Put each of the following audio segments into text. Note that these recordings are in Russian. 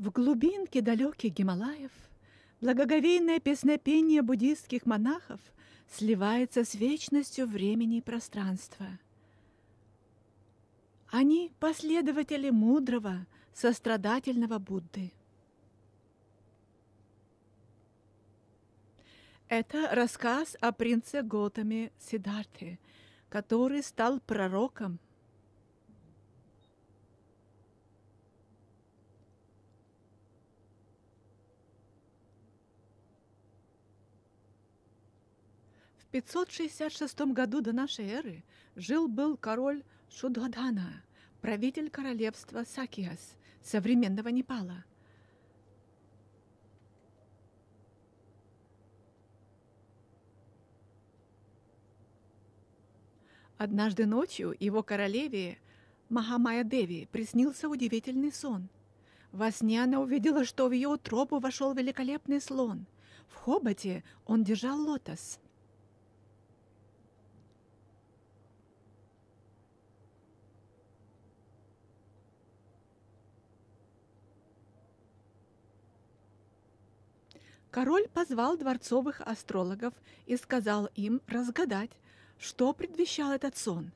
В глубинке далеких Гималаев благоговейное песнопение буддистских монахов сливается с вечностью времени и пространства. Они – последователи мудрого, сострадательного Будды. Это рассказ о принце Готами Сидарте, который стал пророком – 566 году до нашей эры жил-был король Шудгадана, правитель королевства Сакиас, современного Непала. Однажды ночью его королеве Махамая Деви приснился удивительный сон. Во сне она увидела, что в ее утробу вошел великолепный слон. В хоботе он держал лотос — Король позвал дворцовых астрологов и сказал им разгадать, что предвещал этот сон.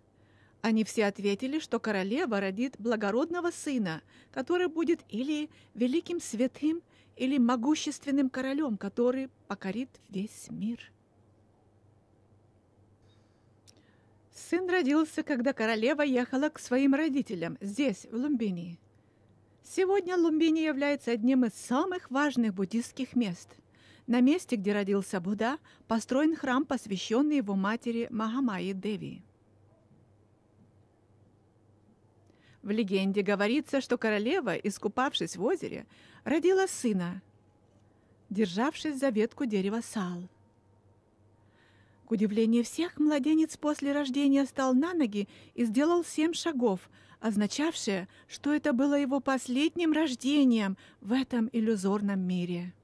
Они все ответили, что королева родит благородного сына, который будет или великим святым, или могущественным королем, который покорит весь мир. Сын родился, когда королева ехала к своим родителям здесь, в Лумбинии. Сегодня Лумбини является одним из самых важных буддистских мест – на месте, где родился Будда, построен храм, посвященный его матери Махамайи Деви. В легенде говорится, что королева, искупавшись в озере, родила сына, державшись за ветку дерева сал. К удивлению всех, младенец после рождения стал на ноги и сделал семь шагов, означавшее, что это было его последним рождением в этом иллюзорном мире.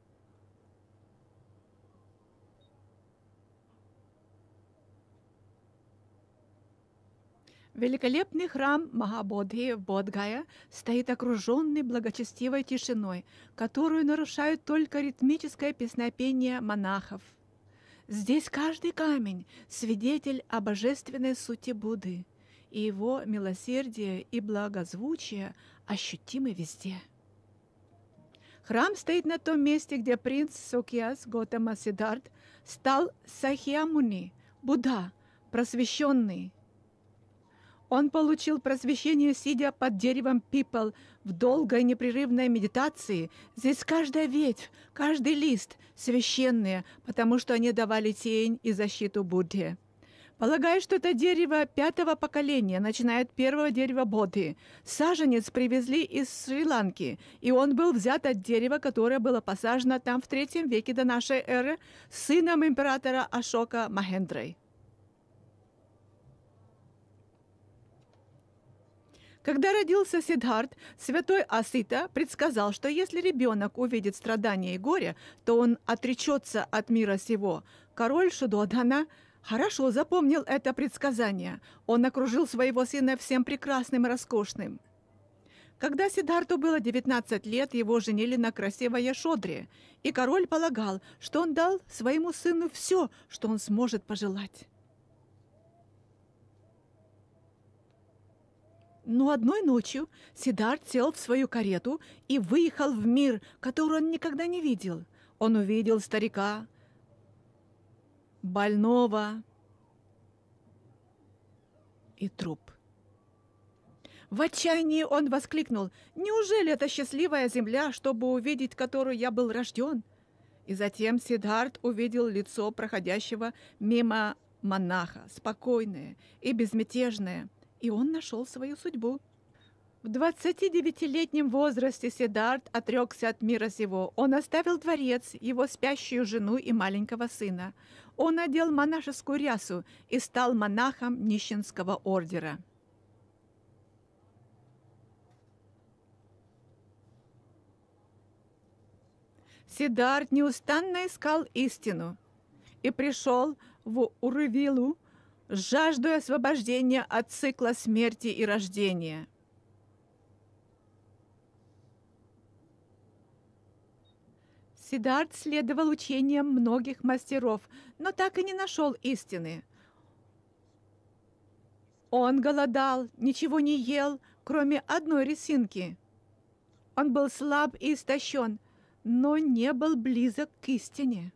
Великолепный храм Махабодхи в Бодгая стоит окруженный благочестивой тишиной, которую нарушают только ритмическое песнопение монахов. Здесь каждый камень – свидетель о божественной сути Будды, и его милосердие и благозвучие ощутимы везде. Храм стоит на том месте, где принц Сукьяс Готама Сидарт стал Сахиамуни, Будда, просвещенный – он получил просвещение, сидя под деревом пипл в долгой непрерывной медитации. Здесь каждая ветвь, каждый лист священные, потому что они давали тень и защиту Будде. Полагаю, что это дерево пятого поколения, начиная от первого дерева Бодхи. Саженец привезли из Шри-Ланки, и он был взят от дерева, которое было посажено там в третьем веке до нашей эры сыном императора Ашока Махендрой. Когда родился Сиддхарт, святой Асита предсказал, что если ребенок увидит страдания и горе, то он отречется от мира сего. Король Шудодана хорошо запомнил это предсказание. Он окружил своего сына всем прекрасным и роскошным. Когда Сидарту было 19 лет, его женили на красивой Яшодре, и король полагал, что он дал своему сыну все, что он сможет пожелать. Но одной ночью Сидарт сел в свою карету и выехал в мир, который он никогда не видел. Он увидел старика, больного и труп. В отчаянии он воскликнул, «Неужели это счастливая земля, чтобы увидеть которую я был рожден?» И затем Сиддарт увидел лицо проходящего мимо монаха, спокойное и безмятежное – и он нашел свою судьбу. В 29-летнем возрасте Седарт отрекся от мира сего. Он оставил дворец, его спящую жену и маленького сына. Он одел монашескую рясу и стал монахом нищенского ордера. Сидарт неустанно искал истину и пришел в Урывилу, жаждуя освобождения от цикла смерти и рождения. Сидарт следовал учениям многих мастеров, но так и не нашел истины. Он голодал, ничего не ел, кроме одной рисинки. Он был слаб и истощен, но не был близок к истине.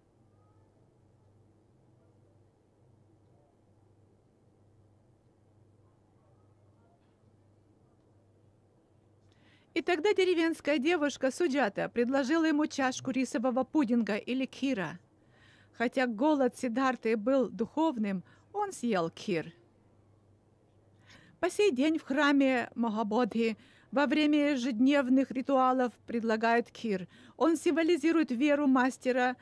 И тогда деревенская девушка Суджата предложила ему чашку рисового пудинга или кира. Хотя голод Сидарты был духовным, он съел кир. По сей день в храме Магабодхи во время ежедневных ритуалов предлагают кир. Он символизирует веру мастера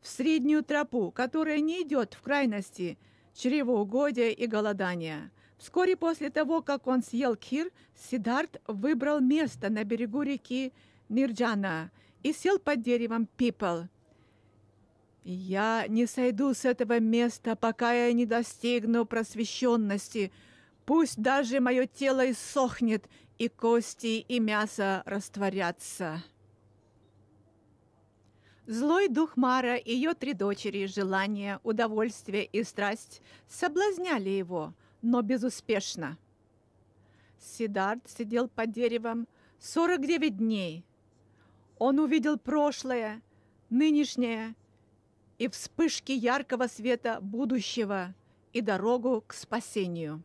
в среднюю тропу, которая не идет в крайности чревоугодия и голодания. Вскоре после того, как он съел кир, Сидарт выбрал место на берегу реки Нирджана и сел под деревом пипл. «Я не сойду с этого места, пока я не достигну просвещенности. Пусть даже мое тело иссохнет, и кости, и мясо растворятся». Злой дух Мара и ее три дочери, желание, удовольствие и страсть соблазняли его – но безуспешно. Сидарт сидел под деревом 49 дней. Он увидел прошлое, нынешнее и вспышки яркого света будущего и дорогу к спасению.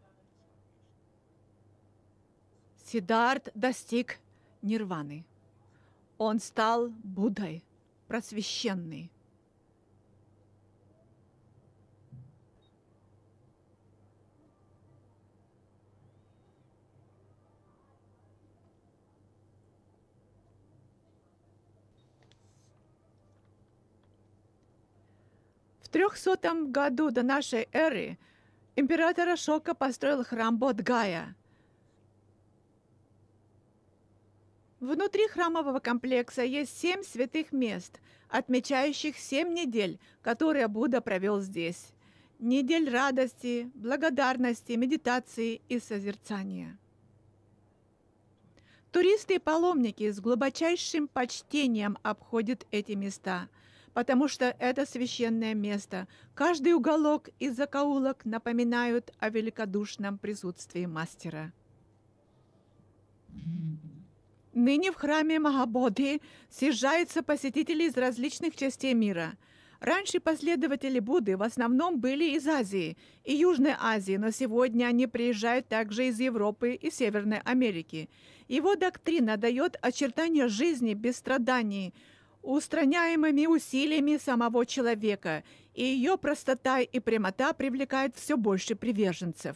Сидарт достиг нирваны. Он стал Буддой, просвещенный. 300 году до нашей эры император Ашока построил храм Бодгая. Внутри храмового комплекса есть семь святых мест, отмечающих семь недель, которые Будда провел здесь. Недель радости, благодарности, медитации и созерцания. Туристы и паломники с глубочайшим почтением обходят эти места – потому что это священное место. Каждый уголок и закоулок напоминают о великодушном присутствии мастера. Ныне в храме Махабодхи съезжаются посетители из различных частей мира. Раньше последователи Будды в основном были из Азии и Южной Азии, но сегодня они приезжают также из Европы и Северной Америки. Его доктрина дает очертания жизни без страданий – устраняемыми усилиями самого человека, и ее простота и прямота привлекают все больше приверженцев.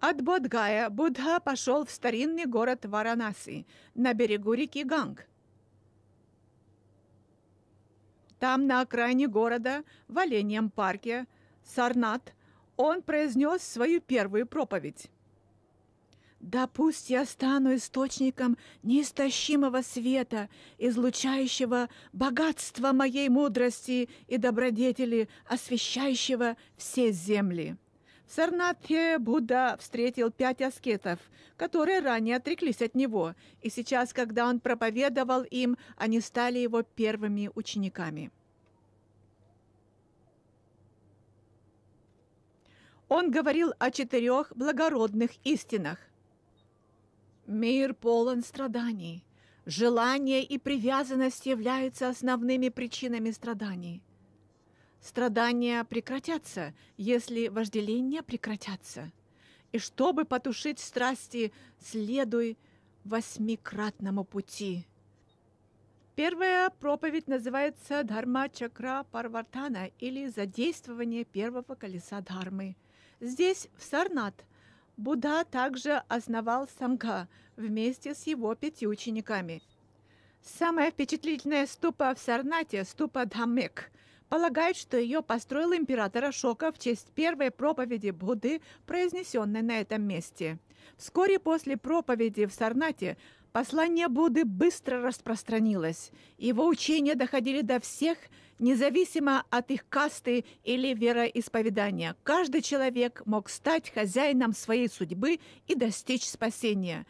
От Бодгая Будда пошел в старинный город Варанаси на берегу реки Ганг – там, на окраине города, в Оленьем парке, Сарнат, он произнес свою первую проповедь. «Да пусть я стану источником неистощимого света, излучающего богатство моей мудрости и добродетели, освещающего все земли». Сарнатхе Будда встретил пять аскетов, которые ранее отреклись от него, и сейчас, когда он проповедовал им, они стали его первыми учениками. Он говорил о четырех благородных истинах. Мир полон страданий. Желание и привязанность являются основными причинами страданий. Страдания прекратятся, если вожделения прекратятся. И чтобы потушить страсти, следуй восьмикратному пути. Первая проповедь называется «Дхарма Чакра Парвартана» или «Задействование первого колеса Дхармы». Здесь, в Сарнат, Будда также основал Самга вместе с его пяти учениками. Самая впечатлительная ступа в Сарнате – ступа Дхамек, Полагают, что ее построил император Ашока в честь первой проповеди Будды, произнесенной на этом месте. Вскоре после проповеди в Сарнате послание Будды быстро распространилось. Его учения доходили до всех, независимо от их касты или вероисповедания. Каждый человек мог стать хозяином своей судьбы и достичь спасения.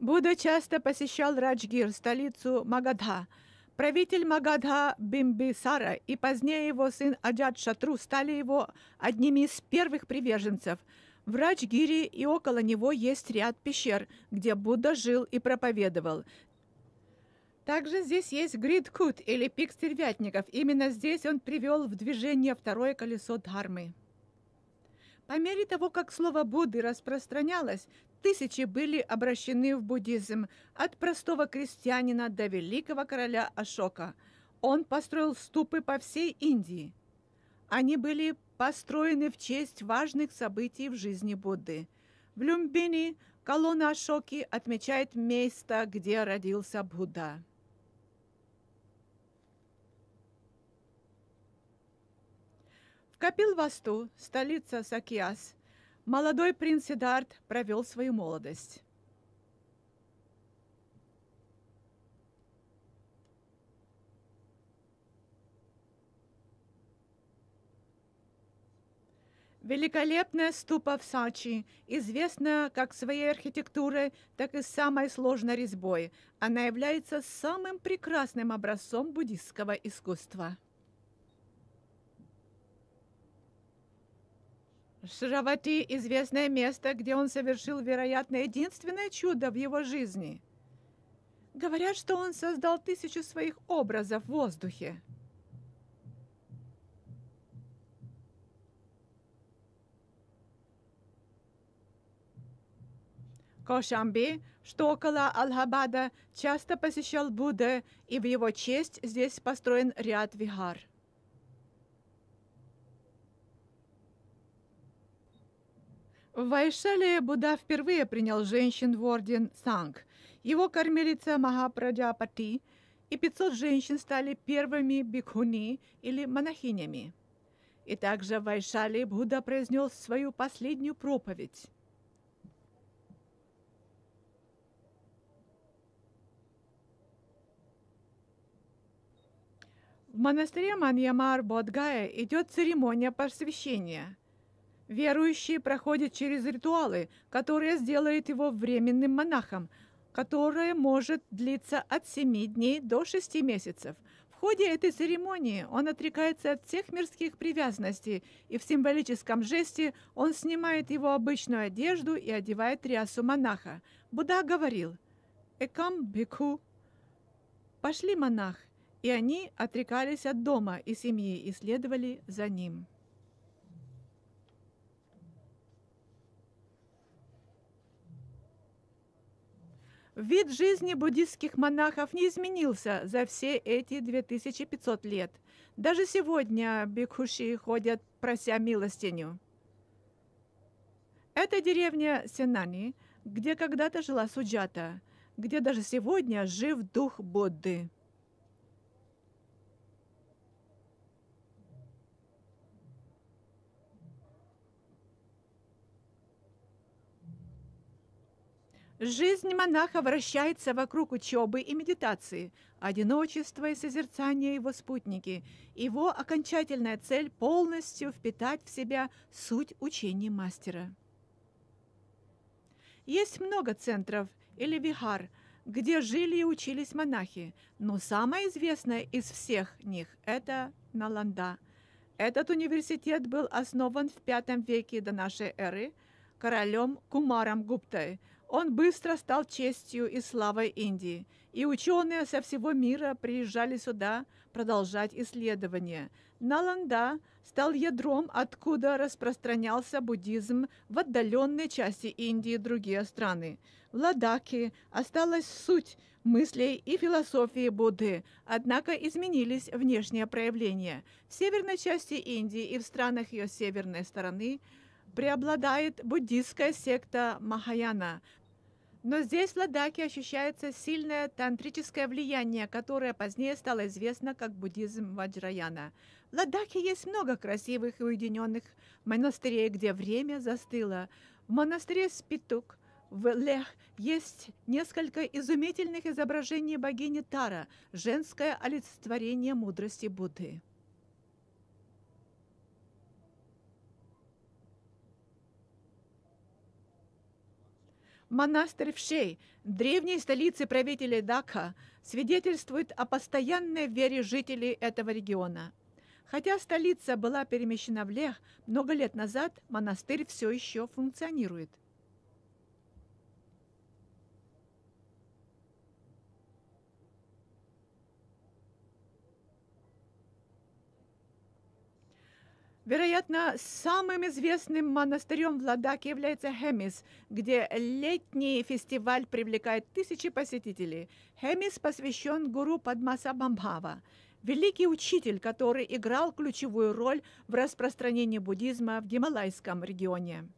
Будда часто посещал Раджгир, столицу Магадха, Правитель Магадха Бимбисара и позднее его сын Аджат Шатру стали его одними из первых приверженцев. В Раджгири и около него есть ряд пещер, где Будда жил и проповедовал. Также здесь есть Гридкут или пик стервятников. Именно здесь он привел в движение второе колесо Дхармы. По мере того, как слово Будды распространялось, Тысячи были обращены в буддизм от простого крестьянина до великого короля Ашока. Он построил ступы по всей Индии. Они были построены в честь важных событий в жизни Будды. В Люмбини колонна Ашоки отмечает место, где родился Будда. В Капилвасту, столица Сакиас, Молодой принц Сидарт провел свою молодость. Великолепная ступа в Сачи, известная как своей архитектурой, так и самой сложной резьбой, она является самым прекрасным образцом буддийского искусства. Шаравати – известное место, где он совершил, вероятно, единственное чудо в его жизни. Говорят, что он создал тысячу своих образов в воздухе. Кошамби, что около Алхабада, часто посещал Будда, и в его честь здесь построен ряд вихар. В Вайшале Будда впервые принял женщин в орден Санг. Его кормилица Махапрадяпати и 500 женщин стали первыми бикхуни или монахинями. И также в Вайшале Будда произнес свою последнюю проповедь. В монастыре Маньямар Бодгая идет церемония посвящения – Верующий проходит через ритуалы, которые сделают его временным монахом, которое может длиться от 7 дней до 6 месяцев. В ходе этой церемонии он отрекается от всех мирских привязанностей, и в символическом жесте он снимает его обычную одежду и одевает рясу монаха. Будда говорил «Экам бику, «Пошли, монах!» И они отрекались от дома и семьи и следовали за ним. Вид жизни буддийских монахов не изменился за все эти 2500 лет. Даже сегодня бикхуши ходят, прося милостиню. Это деревня Сенани, где когда-то жила Суджата, где даже сегодня жив дух Будды. Жизнь монаха вращается вокруг учебы и медитации, одиночества и созерцания его спутники. Его окончательная цель – полностью впитать в себя суть учения мастера. Есть много центров или вихар, где жили и учились монахи, но самое известное из всех них – это Наланда. Этот университет был основан в V веке до нашей эры королем Кумаром Гуптой – он быстро стал честью и славой Индии, и ученые со всего мира приезжали сюда продолжать исследования. Наланда стал ядром, откуда распространялся буддизм в отдаленной части Индии и другие страны. В Ладаке осталась суть мыслей и философии Будды, однако изменились внешние проявления. В северной части Индии и в странах ее северной стороны преобладает буддийская секта Махаяна, но здесь в Ладаке ощущается сильное тантрическое влияние, которое позднее стало известно как буддизм Ваджраяна. В Ладаке есть много красивых и уединенных монастырей, где время застыло. В монастыре Спитук в Лех есть несколько изумительных изображений богини Тара, женское олицетворение мудрости Будды. Монастырь Шей, древней столицы правителя Дакха, свидетельствует о постоянной вере жителей этого региона. Хотя столица была перемещена в Лех много лет назад, монастырь все еще функционирует. Вероятно, самым известным монастырем в Ладаке является Хемис, где летний фестиваль привлекает тысячи посетителей. Хемис посвящен гуру Падмаса Бамбхава, великий учитель, который играл ключевую роль в распространении буддизма в Гималайском регионе.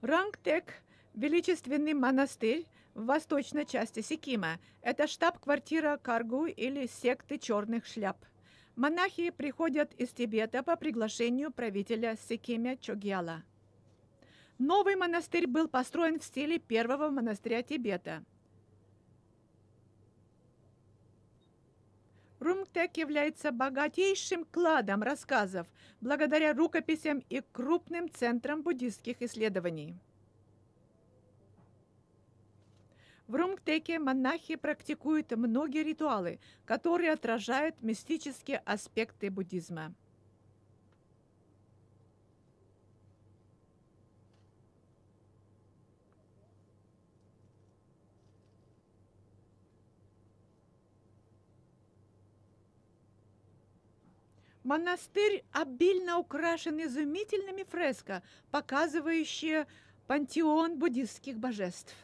Рангтек – величественный монастырь, в восточной части Сикима. Это штаб-квартира Каргу или секты черных шляп. Монахи приходят из Тибета по приглашению правителя Сикимя Чогьяла. Новый монастырь был построен в стиле первого монастыря Тибета. Румтек является богатейшим кладом рассказов благодаря рукописям и крупным центрам буддистских исследований. В Румтеке монахи практикуют многие ритуалы, которые отражают мистические аспекты буддизма. Монастырь обильно украшен изумительными фреско, показывающие пантеон буддистских божеств.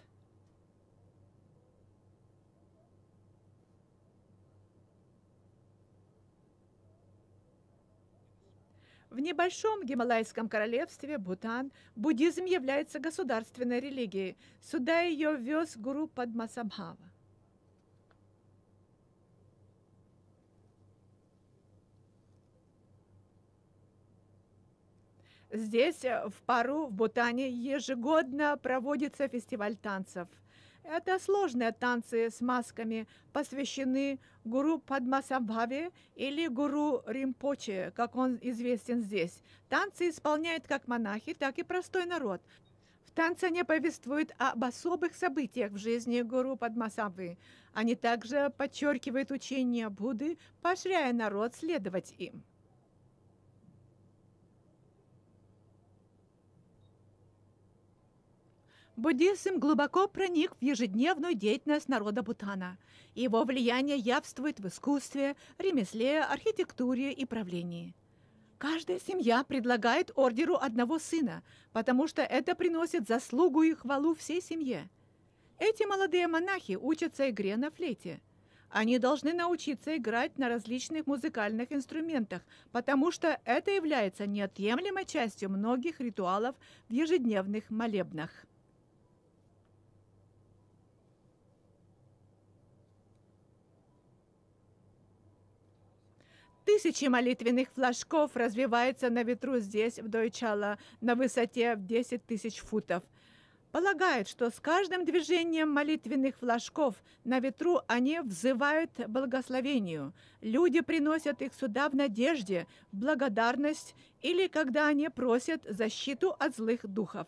В небольшом Гималайском королевстве Бутан буддизм является государственной религией. Сюда ее ввез гуру Падмасамбхава. Здесь, э, в Пару, в Бутане, ежегодно проводится фестиваль танцев – это сложные танцы с масками, посвящены гуру Падмасамбхаве или гуру Римпоче, как он известен здесь. Танцы исполняют как монахи, так и простой народ. В танце они повествуют об особых событиях в жизни гуру Падмасамбы. Они также подчеркивают учение Будды, поощряя народ следовать им. Буддизм глубоко проник в ежедневную деятельность народа Бутана. Его влияние явствует в искусстве, ремесле, архитектуре и правлении. Каждая семья предлагает ордеру одного сына, потому что это приносит заслугу и хвалу всей семье. Эти молодые монахи учатся игре на флейте. Они должны научиться играть на различных музыкальных инструментах, потому что это является неотъемлемой частью многих ритуалов в ежедневных молебнах. Тысячи молитвенных флажков развиваются на ветру здесь, в Дойчала, на высоте в 10 тысяч футов. Полагают, что с каждым движением молитвенных флажков на ветру они взывают благословению. Люди приносят их сюда в надежде, благодарность или когда они просят защиту от злых духов.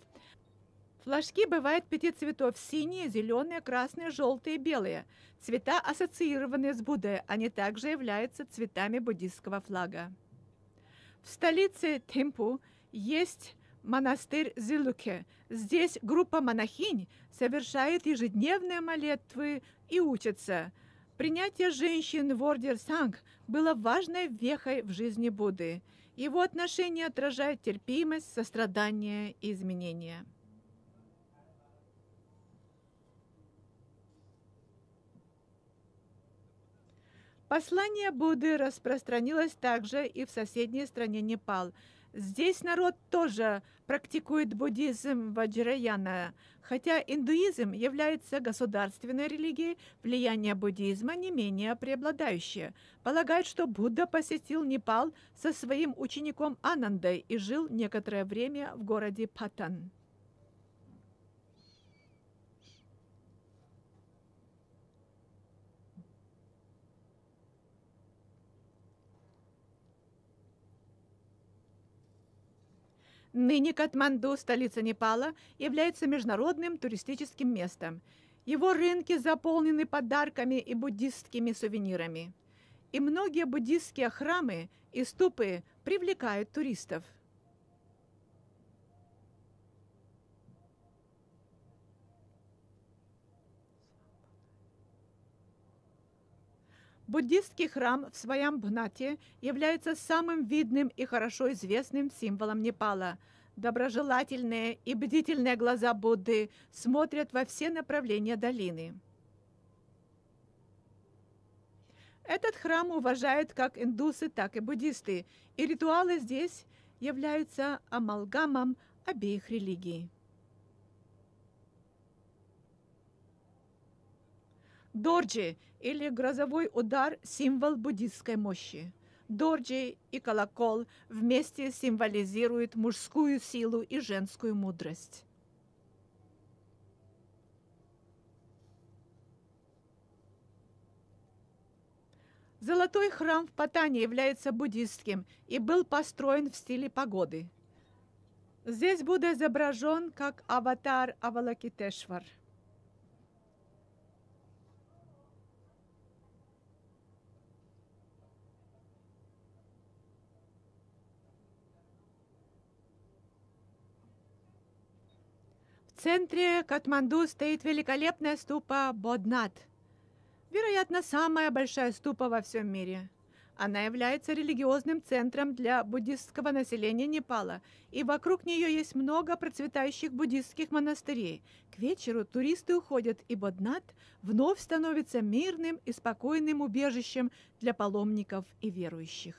Флажки бывают пяти цветов – синие, зеленые, красные, желтые, белые. Цвета ассоциированы с Буддой, они также являются цветами буддийского флага. В столице Тимпу есть монастырь Зилуке. Здесь группа монахинь совершает ежедневные молитвы и учатся. Принятие женщин в ордер Санг было важной вехой в жизни Будды. Его отношение отражает терпимость, сострадание и изменения. Послание Будды распространилось также и в соседней стране Непал. Здесь народ тоже практикует буддизм Ваджраяна. Хотя индуизм является государственной религией, влияние буддизма не менее преобладающее. Полагают, что Будда посетил Непал со своим учеником Анандой и жил некоторое время в городе Патан. Ныне Катманду, столица Непала, является международным туристическим местом. Его рынки заполнены подарками и буддистскими сувенирами. И многие буддистские храмы и ступы привлекают туристов – Буддистский храм в своем Бхнате является самым видным и хорошо известным символом Непала. Доброжелательные и бдительные глаза Будды смотрят во все направления долины. Этот храм уважают как индусы, так и буддисты, и ритуалы здесь являются амалгамом обеих религий. Дорджи или грозовой удар – символ буддистской мощи. Дорджи и колокол вместе символизируют мужскую силу и женскую мудрость. Золотой храм в Патане является буддистским и был построен в стиле пагоды. Здесь Будда изображен как аватар Авалакитешвар – центре Катманду стоит великолепная ступа Боднат. Вероятно, самая большая ступа во всем мире. Она является религиозным центром для буддистского населения Непала, и вокруг нее есть много процветающих буддистских монастырей. К вечеру туристы уходят, и Боднат вновь становится мирным и спокойным убежищем для паломников и верующих.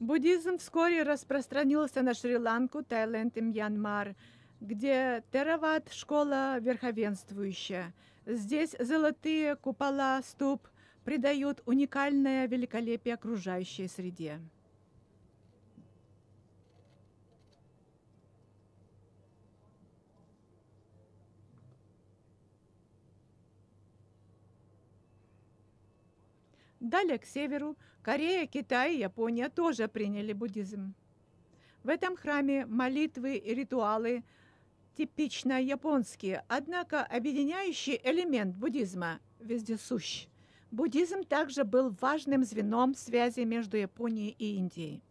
Буддизм вскоре распространился на Шри-Ланку, Таиланд и Мьянмар, где Терават – школа верховенствующая. Здесь золотые купола, ступ придают уникальное великолепие окружающей среде. Далее к северу Корея, Китай и Япония тоже приняли буддизм. В этом храме молитвы и ритуалы типично японские, однако объединяющий элемент буддизма вездесущ. Буддизм также был важным звеном связи между Японией и Индией.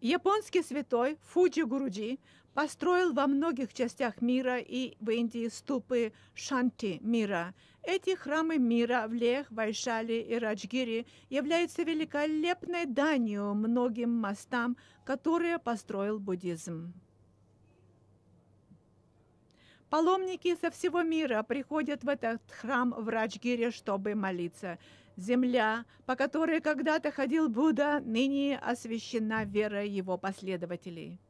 Японский святой Фуджи Гуруджи построил во многих частях мира и в Индии ступы Шанти мира. Эти храмы мира в Лех, Вайшале и Раджгири являются великолепной данью многим мостам, которые построил буддизм. Паломники со всего мира приходят в этот храм в Раджгире, чтобы молиться. Земля, по которой когда-то ходил Будда, ныне освящена верой его последователей.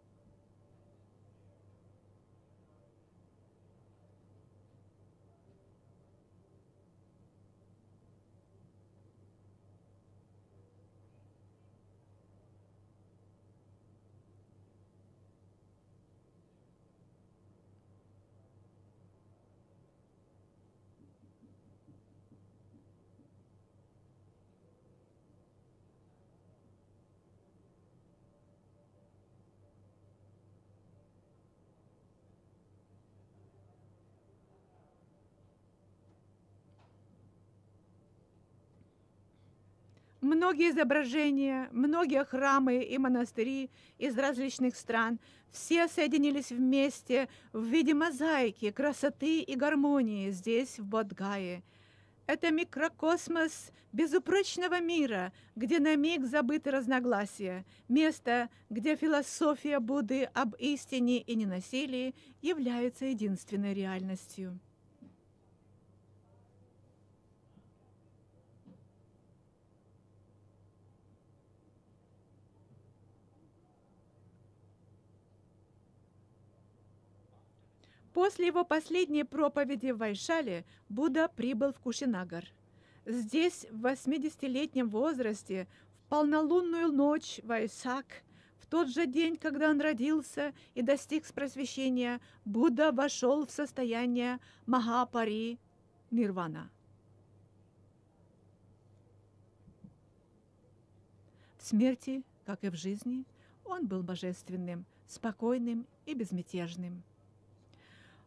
Многие изображения, многие храмы и монастыри из различных стран все соединились вместе в виде мозаики, красоты и гармонии здесь, в Бодгае. Это микрокосмос безупречного мира, где на миг забыты разногласия, место, где философия Будды об истине и ненасилии является единственной реальностью. После его последней проповеди в Вайшале Будда прибыл в Кушинагар. Здесь в 80-летнем возрасте в полнолунную ночь Вайсак – в тот же день, когда он родился и достиг просвещения, Будда вошел в состояние Махапари Нирвана. В смерти, как и в жизни, он был божественным, спокойным и безмятежным.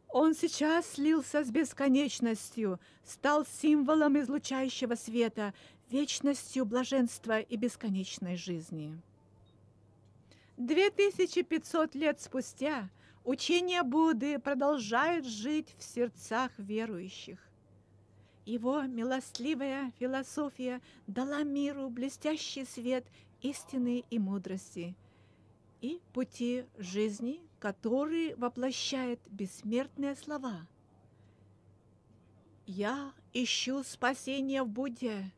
Он сейчас слился с бесконечностью, стал символом излучающего света, вечностью блаженства и бесконечной жизни. 2500 лет спустя учение Будды продолжает жить в сердцах верующих. Его милостливая философия дала миру блестящий свет истины и мудрости – и пути жизни, которые воплощает бессмертные слова. «Я ищу спасения в Будде»,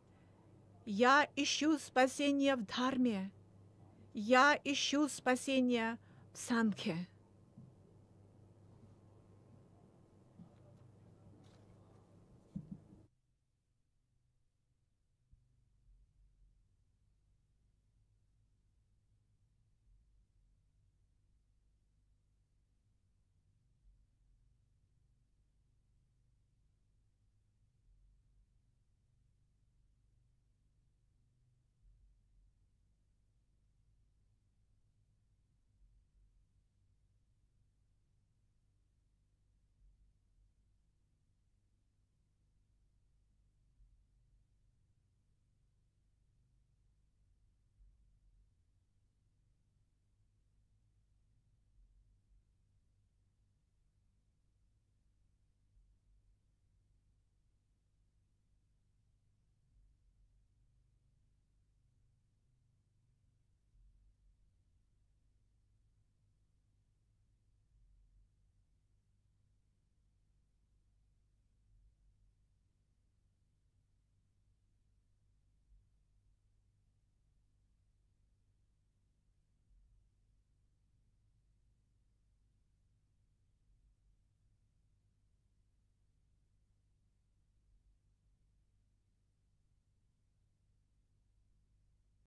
«Я ищу спасения в дарме. «Я ищу спасения в Санке».